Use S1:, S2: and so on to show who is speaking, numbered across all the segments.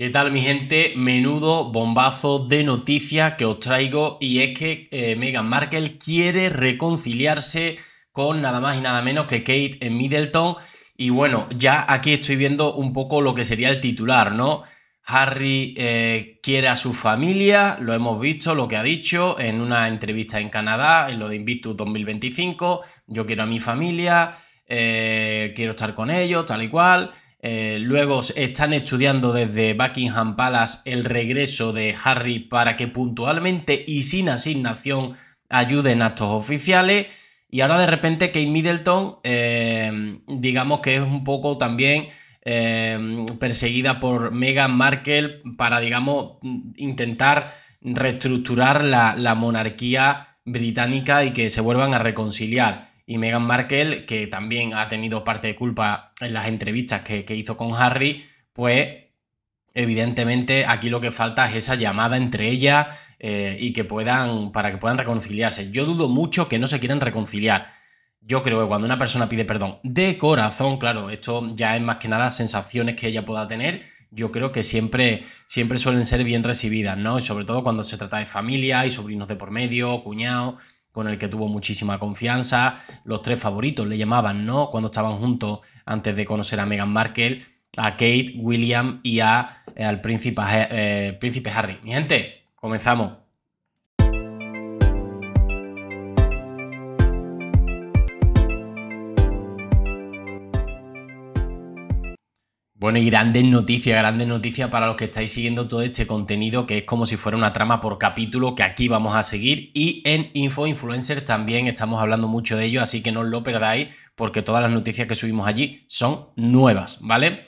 S1: ¿Qué tal mi gente? Menudo bombazo de noticias que os traigo y es que eh, Meghan Markle quiere reconciliarse con nada más y nada menos que Kate Middleton y bueno, ya aquí estoy viendo un poco lo que sería el titular, ¿no? Harry eh, quiere a su familia, lo hemos visto, lo que ha dicho en una entrevista en Canadá, en lo de Invictus 2025, yo quiero a mi familia, eh, quiero estar con ellos, tal y cual. Eh, luego están estudiando desde Buckingham Palace el regreso de Harry para que puntualmente y sin asignación ayuden a estos oficiales. Y ahora de repente Kate Middleton, eh, digamos que es un poco también eh, perseguida por Meghan Markle para, digamos, intentar reestructurar la monarquía británica y que se vuelvan a reconciliar y Meghan Markle, que también ha tenido parte de culpa en las entrevistas que, hizo con Harry, pues evidentemente aquí lo que falta es esa llamada entre ellas eh, y que puedan, para que puedan reconciliarse. Yo dudo mucho que no se quieran reconciliar. Yo creo que cuando una persona pide perdón de corazón, claro, esto ya es más que nada sensaciones que ella pueda tener, yo creo que siempre, siempre suelen ser bien recibidas, ¿no? Y sobre todo cuando se trata de familia y sobrinos de por medio, cuñados con el que tuvo muchísima confianza. Los tres favoritos le llamaban, ¿no? Cuando estaban juntos antes de conocer a Meghan Markle, a Kate, William y a, eh, al príncipe, eh, eh, príncipe Harry. Mi gente, comenzamos. Bueno, y grandes noticias, grandes noticias para los que estáis siguiendo todo este contenido, que es como si fuera una trama por capítulo que aquí vamos a seguir. Y en Info Influencer también estamos hablando mucho de ello, así que no os lo perdáis, porque todas las noticias que subimos allí son nuevas, ¿vale?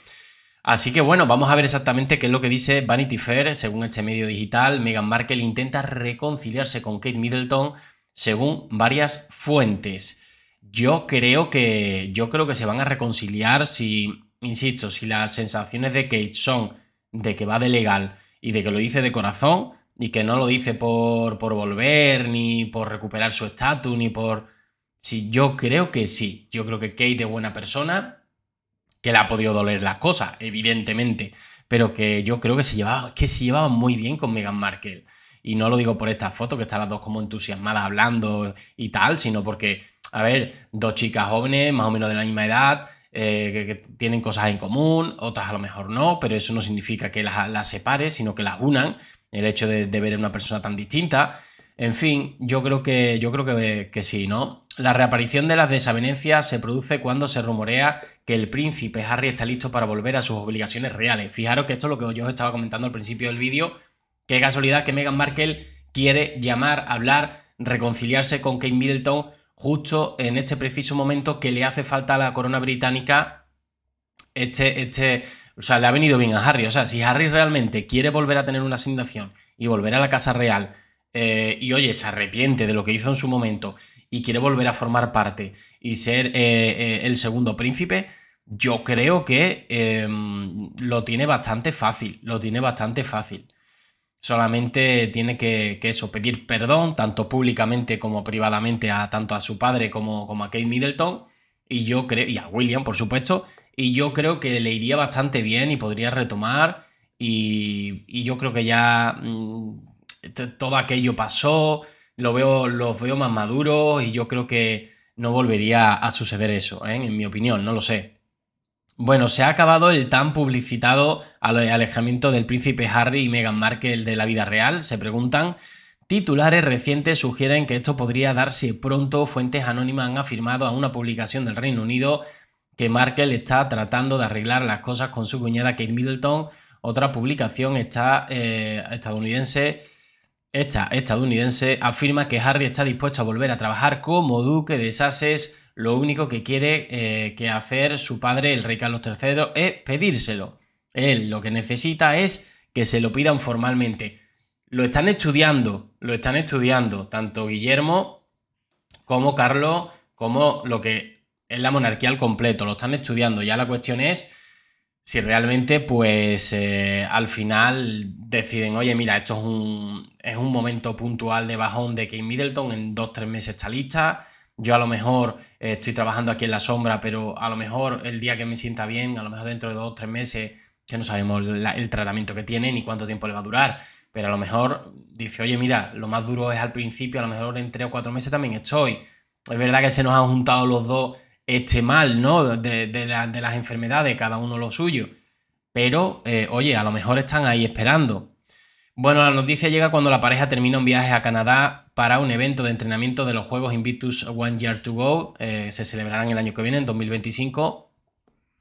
S1: Así que bueno, vamos a ver exactamente qué es lo que dice Vanity Fair. Según este medio digital, Megan Markle intenta reconciliarse con Kate Middleton según varias fuentes. Yo creo que yo creo que se van a reconciliar si insisto, si las sensaciones de Kate son de que va de legal y de que lo dice de corazón y que no lo dice por, por volver, ni por recuperar su estatus, ni por... Si yo creo que sí, yo creo que Kate es buena persona, que le ha podido doler las cosas, evidentemente, pero que yo creo que se llevaba, que se llevaba muy bien con Meghan Markle. Y no lo digo por esta foto, que están las dos como entusiasmadas hablando y tal, sino porque, a ver, dos chicas jóvenes, más o menos de la misma edad, eh, que, tienen cosas en común, otras a lo mejor no, pero eso no significa que las, separe, sino que las unan, el hecho de, ver a una persona tan distinta. En fin, yo creo que, yo creo que, que sí, ¿no? La reaparición de las desavenencias se produce cuando se rumorea que el príncipe Harry está listo para volver a sus obligaciones reales. Fijaros que esto es lo que yo os estaba comentando al principio del vídeo. Qué casualidad que Meghan Markle quiere llamar, hablar, reconciliarse con Kate Middleton justo en este preciso momento que le hace falta a la corona británica este, este, o sea, le ha venido bien a Harry. O sea, si Harry realmente quiere volver a tener una asignación y volver a la Casa Real eh, y oye, se arrepiente de lo que hizo en su momento y quiere volver a formar parte y ser eh, eh, el segundo príncipe, yo creo que em, lo tiene bastante fácil, lo tiene bastante fácil. Solamente tiene que, eso, pedir perdón, tanto públicamente como privadamente, a, tanto a su padre como, como a Kate Middleton, y yo creo, y a William, por supuesto, y yo creo que le iría bastante bien y podría retomar. Y, yo creo que ya mm, todo aquello pasó, lo veo, lo veo más maduro y yo creo que no volvería a suceder eso, ¿eh? en mi opinión, no lo sé. Bueno, se ha acabado el tan publicitado alejamiento del príncipe Harry y Meghan Markle de la vida real, se preguntan. Titulares recientes sugieren que esto podría darse pronto. Fuentes anónimas han afirmado a una publicación del Reino Unido que Markle está tratando de arreglar las cosas con su cuñada Kate Middleton. Otra publicación está, eh, estadounidense, esta estadounidense afirma que Harry está dispuesto a volver a trabajar como duque de Sussex lo único que quiere eh, que hacer su padre, el rey Carlos III, es pedírselo. Él lo que necesita es que se lo pidan formalmente. Lo están estudiando, lo están estudiando, tanto Guillermo como Carlos, como lo que es la monarquía al completo, lo están estudiando. Ya la cuestión es si realmente, pues, eh, al final deciden, oye, mira, esto es un, momento puntual de bajón de que Middleton, en dos, tres meses está lista, yo a lo mejor eh, estoy trabajando aquí en la sombra, pero a lo mejor el día que me sienta bien, a lo mejor dentro de dos o tres meses, que no sabemos el tratamiento que tiene ni cuánto tiempo le va a durar, pero a lo mejor dice, oye, mira, lo más duro es al principio, a lo mejor en tres o cuatro meses también estoy. Es verdad que se nos han juntado los dos este mal, ¿no? De, de, las enfermedades, cada uno lo suyo. Pero, eh, oye, a lo mejor están ahí esperando. Bueno, la noticia llega cuando la pareja termina un viaje a Canadá para un evento de entrenamiento de los Juegos Invictus One Year to Go. Eh, se celebrarán el año que viene, en 2025.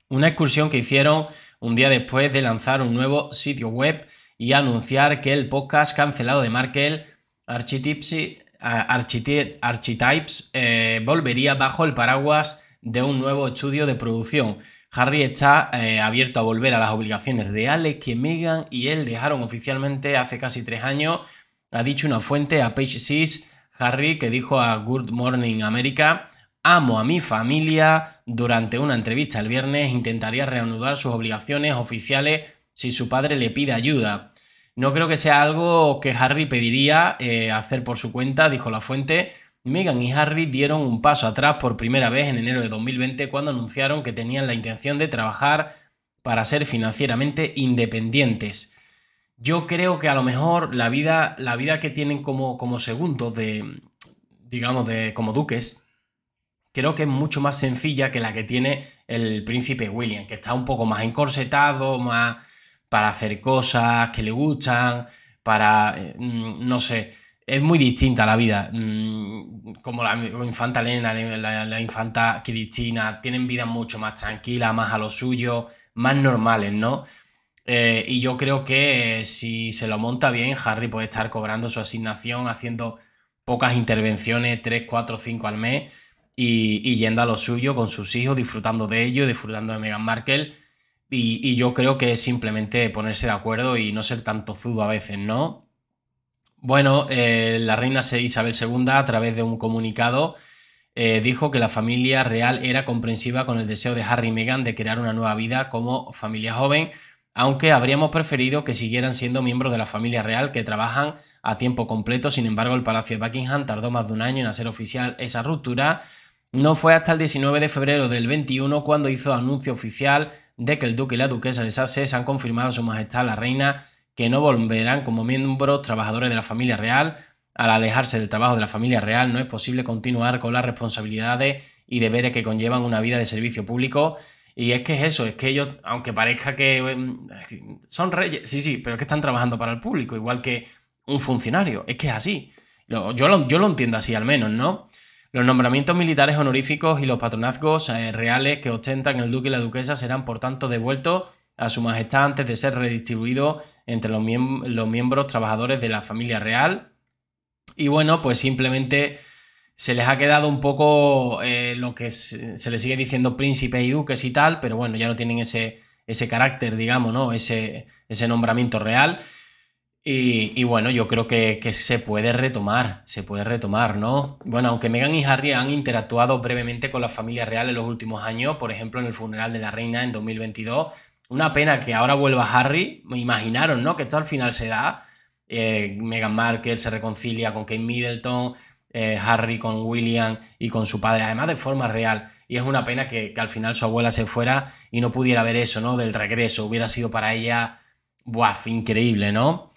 S1: Una excursión que hicieron un día después de lanzar un nuevo sitio web y anunciar que el podcast cancelado de Markel, Archetypes eh, volvería bajo el paraguas de un nuevo estudio de producción. Harry está eh, abierto a volver a las obligaciones reales que Meghan y él dejaron oficialmente hace casi tres años, ha dicho una fuente a Page Six, Harry, que dijo a Good Morning America, amo a mi familia, durante una entrevista el viernes intentaría reanudar sus obligaciones oficiales si su padre le pide ayuda. No creo que sea algo que Harry pediría eh, hacer por su cuenta, dijo la fuente, Megan y Harry dieron un paso atrás por primera vez en enero de 2020 cuando anunciaron que tenían la intención de trabajar para ser financieramente independientes. Yo creo que a lo mejor la vida, la vida que tienen como, como segundos de, digamos, de, como duques, creo que es mucho más sencilla que la que tiene el príncipe William, que está un poco más encorsetado, más para hacer cosas que le gustan, para, eh, mm, no sé, es muy distinta la vida. Mm, como la, infanta Elena, la, infanta Cristina, tienen vidas mucho más tranquilas, más a lo suyo, más normales, ¿no? Eh, y yo creo que eh, si se lo monta bien, Harry puede estar cobrando su asignación, haciendo pocas intervenciones, 3, 4, 5 al mes, y, yendo a lo suyo con sus hijos, disfrutando de ello, disfrutando de Meghan Markle. Y, y yo creo que es simplemente ponerse de acuerdo y no ser tanto zudo a veces, ¿no? Bueno, eh, la reina Isabel II, a través de un comunicado, eh, dijo que la familia real era comprensiva con el deseo de Harry y Meghan de crear una nueva vida como familia joven, aunque habríamos preferido que siguieran siendo miembros de la familia real que trabajan a tiempo completo. Sin embargo, el Palacio de Buckingham tardó más de un año en hacer oficial esa ruptura. No fue hasta el 19 de febrero del 21 cuando hizo anuncio oficial de que el duque y la duquesa de Sussex han confirmado a su majestad la reina que no volverán como miembros trabajadores de la familia real. Al alejarse del trabajo de la familia real no es posible continuar con las responsabilidades y deberes que conllevan una vida de servicio público. Y es que es eso, es que ellos, aunque parezca que em, son reyes, sí, sí, pero es que están trabajando para el público, igual que un funcionario, es que es así. Yo lo, yo lo entiendo así al menos, ¿no? Los nombramientos militares honoríficos y los patronazgos eh, reales que ostentan el duque y la duquesa serán por tanto devueltos a su majestad antes de ser redistribuidos entre los, los miembros trabajadores de la familia real. Y bueno, pues simplemente se les ha quedado un poco eh, lo que se les sigue diciendo príncipe y duques y tal, pero bueno, ya no tienen ese, ese carácter, digamos, ¿no? Ese, ese nombramiento real. Y, bueno, yo creo que, que, se puede retomar, se puede retomar, ¿no? Bueno, aunque Megan y Harry han interactuado brevemente con la familia real en los últimos años, por ejemplo, en el funeral de la reina en 2022, una pena que ahora vuelva Harry. Me imaginaron, ¿no? Que esto al final se da. Megan eh, Meghan Markle se reconcilia con Kate Middleton, eh, Harry con William y con su padre, además de forma real. Y es una pena que, al final su abuela se fuera y no pudiera ver eso, ¿no? Del regreso. Hubiera sido para ella, wow increíble, ¿no?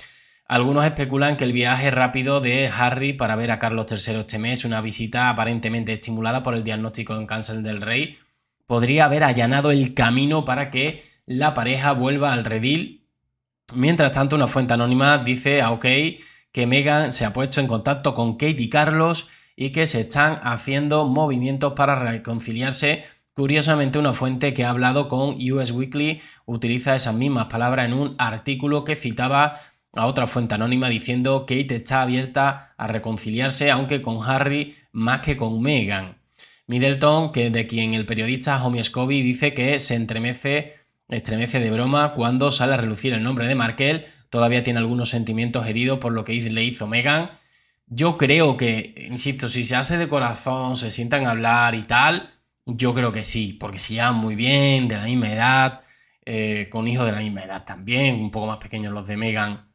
S1: Algunos especulan que el viaje rápido de Harry para ver a Carlos III este mes, una visita aparentemente estimulada por el diagnóstico en cáncer del rey, podría haber allanado el camino para que la pareja vuelva al redil. Mientras tanto, una fuente anónima dice a ah, OK que Megan se ha puesto en contacto con Kate y Carlos y que se están haciendo movimientos para reconciliarse. Curiosamente, una fuente que ha hablado con US Weekly utiliza esas mismas palabras en un artículo que citaba a otra fuente anónima diciendo que Kate está abierta a reconciliarse, aunque con Harry más que con Meghan. Middleton, que de quien el periodista Homie Scobie dice que se entremece estremece de broma cuando sale a relucir el nombre de Markel. Todavía tiene algunos sentimientos heridos por lo que le hizo Megan. Yo creo que, insisto, si se hace de corazón, se sientan a hablar y tal, yo creo que sí, porque se llevan muy bien, de la misma edad, eh, con hijos de la misma edad también, un poco más pequeños los de Megan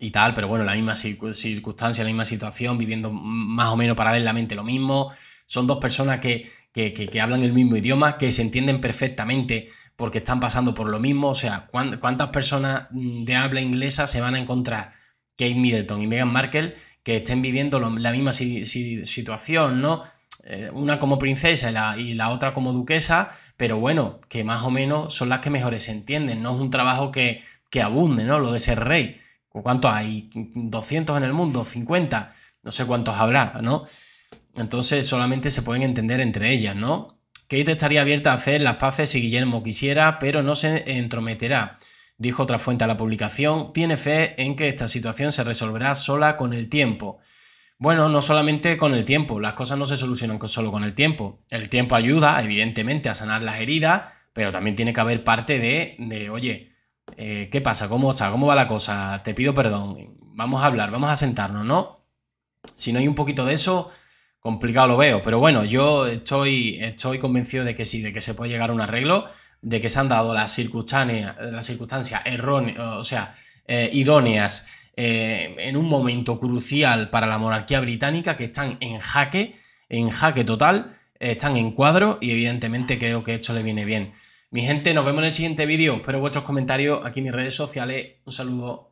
S1: y tal, pero bueno, la misma circunstancia, la misma situación, viviendo más o menos paralelamente lo mismo. Son dos personas que, que hablan el mismo idioma, que se entienden perfectamente porque están pasando por lo mismo. O sea, ¿cuántas personas de habla inglesa se van a encontrar Kate Middleton y Meghan Markle que estén viviendo la misma situación, ¿no? Eh, una como princesa y la, otra como duquesa, pero bueno, que más o menos son las que mejores se entienden, no es un trabajo que, que abunde, ¿no? Lo de ser rey. ¿Cuántos hay? ¿200 en el mundo? ¿50? No sé cuántos habrá, ¿no? Entonces solamente se pueden entender entre ellas, ¿no? Kate estaría abierta a hacer las paces si Guillermo quisiera, pero no se entrometerá. Dijo otra fuente a la publicación, tiene fe en que esta situación se resolverá sola con el tiempo. Bueno, no solamente con el tiempo, las cosas no se solucionan solo con el tiempo. El tiempo ayuda, evidentemente, a sanar las heridas, pero también tiene que haber parte de, oye, eh, ¿qué pasa? ¿Cómo está? ¿Cómo va la cosa? Te pido perdón, vamos a hablar, vamos a sentarnos, ¿no? Si no hay un poquito de eso, complicado lo veo. Pero bueno, yo estoy, estoy convencido de que sí, de que se puede llegar a un arreglo, de que se han dado las circunstancias, las circunstancias erróneas, o sea, eh, idóneas eh, en un momento crucial para la monarquía británica, que están en jaque, en jaque total, están en cuadro y evidentemente creo que esto le viene bien. Mi gente, nos vemos en el siguiente vídeo. Espero vuestros comentarios aquí en mis redes sociales. Un saludo.